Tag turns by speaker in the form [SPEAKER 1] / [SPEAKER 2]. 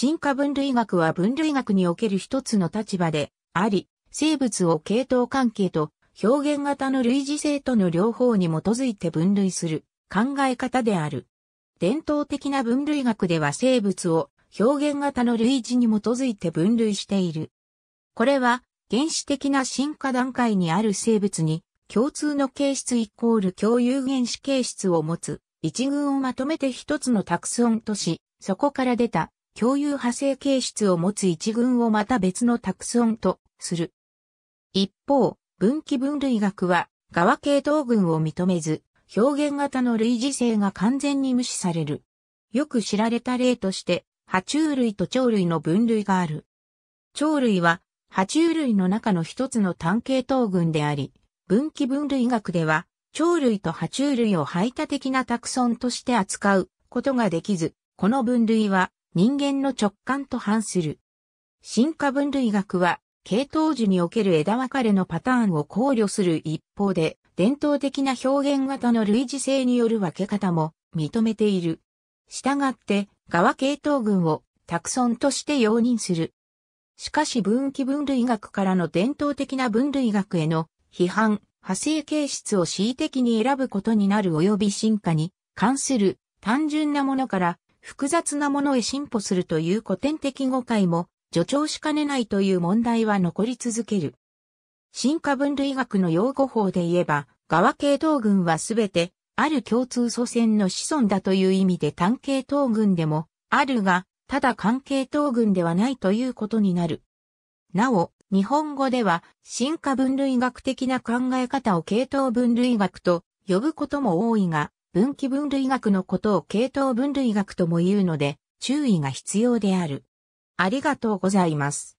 [SPEAKER 1] 進化分類学は分類学における一つの立場であり、生物を系統関係と表現型の類似性との両方に基づいて分類する考え方である。伝統的な分類学では生物を表現型の類似に基づいて分類している。これは原始的な進化段階にある生物に共通の形質イコール共有原子形質を持つ一群をまとめて一つのタクソンとし、そこから出た共有派生形質を持つ一群をまた別のタクソンとする。一方、分岐分類学は、側系統群を認めず、表現型の類似性が完全に無視される。よく知られた例として、爬虫類と鳥類の分類がある。鳥類は、爬虫類の中の一つの単系統群であり、分岐分類学では、鳥類と爬虫類を排他的なタクソンとして扱うことができず、この分類は人間の直感と反する。進化分類学は、系統樹における枝分かれのパターンを考慮する一方で、伝統的な表現型の類似性による分け方も認めている。従って、側系統群をタクソンとして容認する。しかし分岐分類学からの伝統的な分類学への批判、派生形質を恣意的に選ぶことになる及び進化に関する単純なものから複雑なものへ進歩するという古典的誤解も助長しかねないという問題は残り続ける。進化分類学の用語法で言えば、側系統群はすべて、ある共通祖先の子孫だという意味で単系統群でも、あるが、ただ関系統群ではないということになる。なお、日本語では、進化分類学的な考え方を系統分類学と呼ぶことも多いが、分岐分類学のことを系統分類学とも言うので、注意が必要である。ありがとうございます。